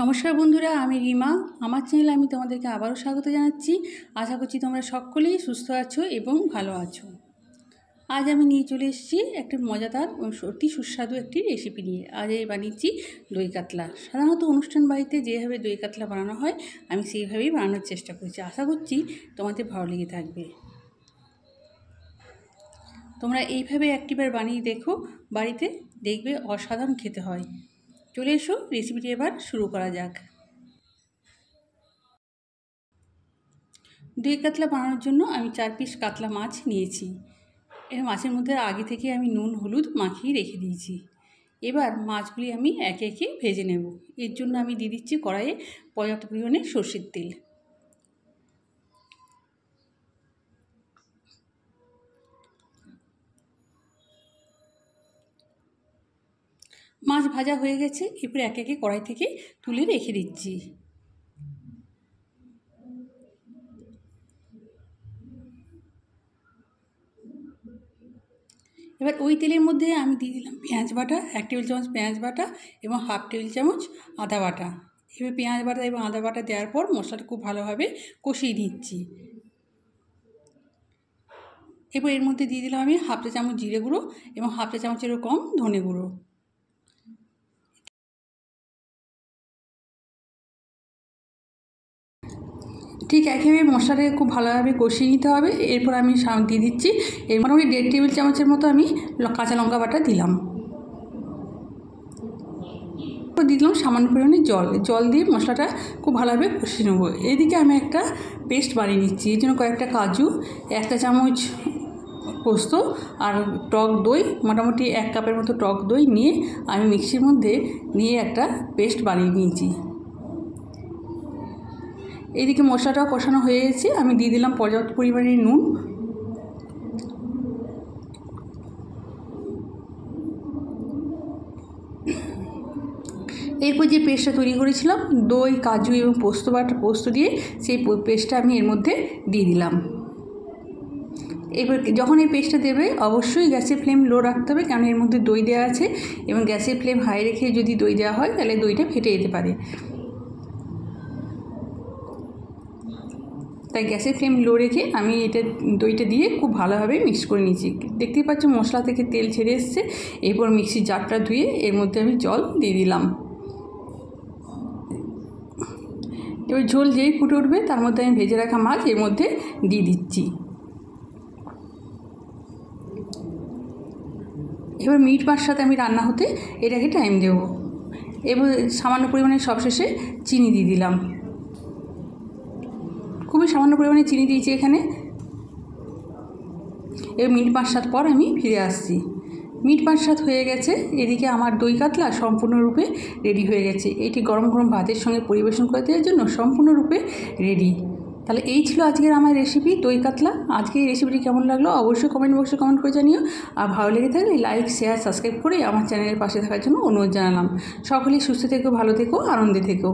নমস্কার বন্ধুরা আমি রিমা আমার চ্যানেল আমি তোমাদেরকে আবারও স্বাগত জানাচ্ছি আশা করছি তোমরা সকলেই সুস্থ আছো এবং ভালো আছো আজ আমি নিয়ে চলে এসেছি একটা মজাদার অতি সুস্বাদু একটি রেসিপি নিয়ে আজ এই বানিয়েছি দই কাতলা সাধারণত অনুষ্ঠান বাড়িতে যেভাবে দই কাতলা বানানো হয় আমি সেইভাবেই বানানোর চেষ্টা করছি আশা করছি তোমাদের ভালো লেগে থাকবে তোমরা এইভাবে একটিবার বানিয়ে দেখো বাড়িতে দেখবে অসাধারণ খেতে হয় চলে এসো রেসিপিটি এবার শুরু করা যাক দই কাতলা বানানোর জন্য আমি চার পিস কাতলা মাছ নিয়েছি এর মাছের মধ্যে আগে থেকে আমি নুন হলুদ মাখিয়ে রেখে দিয়েছি এবার মাছগুলি আমি একে একে ভেজে নেব এর জন্য আমি দিয়ে দিচ্ছি কড়াইয়ে পর্যাপ্ত পরিমাণে সর্ষের তেল মাছ ভাজা হয়ে গেছে এরপর একে একে কড়াই থেকে তুলে রেখে দিচ্ছি এবার ওই তেলের মধ্যে আমি দিয়ে দিলাম পেঁয়াজ বাটা এক টেবিল চামচ পেঁয়াজ বাটা এবং হাফ টেবিল চামচ আদা বাটা এবার পেঁয়াজ বাটা এবং আদা বাটা দেওয়ার পর মশলাটা খুব ভালোভাবে কষিয়ে নিচ্ছি এরপর এর মধ্যে দিয়ে দিলাম আমি হাফটা চামচ জিরে গুঁড়ো এবং হাফটা চামচেরও কম ধনে গুঁড়ো ঠিক একেবারে মশলাটাকে খুব ভালোভাবে কষিয়ে নিতে হবে এরপর আমি দিয়ে দিচ্ছি এর মোটামুটি দেড় টেবিল চামচের মতো আমি কাঁচা লঙ্কা বাটা দিলাম তারপর দিয়ে দিলাম সামান্য পরিমাণে জল জল দিয়ে মশলাটা খুব ভালোভাবে কষিয়ে নেবো এদিকে আমি একটা পেস্ট বানিয়ে নিচ্ছি এর জন্য কয়েকটা কাজু একটা চামচ পোস্ত আর টক দই মোটামুটি এক কাপের মতো টক দই নিয়ে আমি মিক্সির মধ্যে নিয়ে একটা পেস্ট বানিয়ে নিয়েছি এইদিকে মশলাটাও কষানো হয়ে গেছে আমি দিয়ে দিলাম পর্যাপ্ত পরিমাণে নুন এরপর যে পেস্টটা তৈরি করেছিলাম দই কাজু এবং পোস্ত বাটা পোস্ত দিয়ে সেই পেস্টটা আমি এর মধ্যে দিয়ে দিলাম এরপর যখন এই পেস্টটা দেবে অবশ্যই গ্যাসের ফ্লেম লো রাখতে হবে কারণ এর মধ্যে দই দেওয়া আছে এবং গ্যাসের ফ্লেম হাই রেখে যদি দই দেওয়া হয় তাহলে দইটা ফেটে যেতে পারে তাই গ্যাসের ফ্লেম লো রেখে আমি এটা দইটা দিয়ে খুব ভালোভাবে মিক্স করে নিয়েছি দেখতেই পাচ্ছ মশলা থেকে তেল ছেড়ে এসছে এরপর মিক্সির জারটা ধুয়ে এর মধ্যে আমি জল দিয়ে দিলাম এবার ঝোল যেই ফুটে উঠবে তার মধ্যে আমি ভেজে রাখা মাছ এর মধ্যে দিয়ে দিচ্ছি এবার মিট মাছ সাথে আমি রান্না হতে এটাকে টাইম দেবো এবার সামান্য পরিমাণে সবশেষে চিনি দিয়ে দিলাম খুবই সামান্য পরিমাণে চিনি দিয়েছি এখানে এবার মিট পাঁচ সাত পর আমি ফিরে আসছি মিট পাঁচসাত হয়ে গেছে এদিকে আমার দই কাতলা সম্পূর্ণরূপে রেডি হয়ে গেছে এটি গরম গরম ভাতের সঙ্গে পরিবেশন করে দেওয়ার জন্য সম্পূর্ণরূপে রেডি তাহলে এই ছিল আজকের আমার রেসিপি দই কাতলা আজকে এই রেসিপিটি কেমন লাগলো অবশ্যই কমেন্ট বক্সে কমেন্ট করে জানিও আর ভালো লেগে থাকলে লাইক শেয়ার সাবস্ক্রাইব করে আমার চ্যানেলের পাশে থাকার জন্য অনুরোধ জানালাম সকলেই সুস্থ থেকো ভালো থেকো আনন্দে থেকো